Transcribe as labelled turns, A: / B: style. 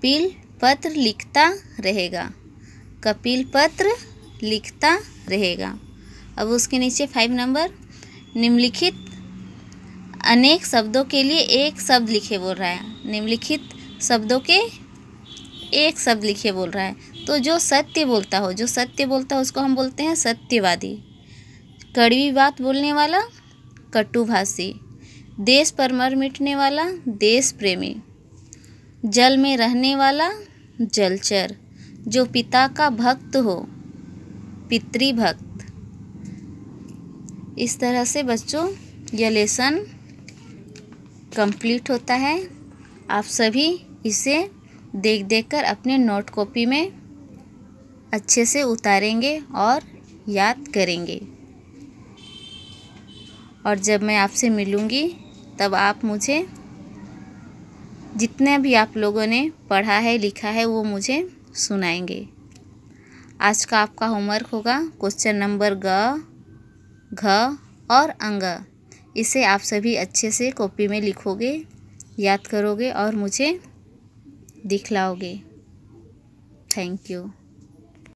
A: कपिल पत्र लिखता रहेगा कपिल पत्र लिखता रहेगा अब उसके नीचे फाइव नंबर निम्नलिखित अनेक शब्दों के लिए एक शब्द लिखे बोल रहा है निम्नलिखित शब्दों के एक शब्द लिखे बोल रहा है तो जो सत्य बोलता हो जो सत्य बोलता हो उसको हम बोलते हैं सत्यवादी कड़वी बात बोलने वाला कटुभाषी देश पर मर मिटने वाला देश प्रेमी जल में रहने वाला जलचर जो पिता का भक्त हो पितृभक्त इस तरह से बच्चों यह लेसन कंप्लीट होता है आप सभी इसे देख देख कर अपने नोट कॉपी में अच्छे से उतारेंगे और याद करेंगे और जब मैं आपसे मिलूँगी तब आप मुझे जितने भी आप लोगों ने पढ़ा है लिखा है वो मुझे सुनाएंगे आज का आपका होमवर्क होगा क्वेश्चन नंबर ग घ और अंग इसे आप सभी अच्छे से कॉपी में लिखोगे याद करोगे और मुझे दिखलाओगे थैंक यू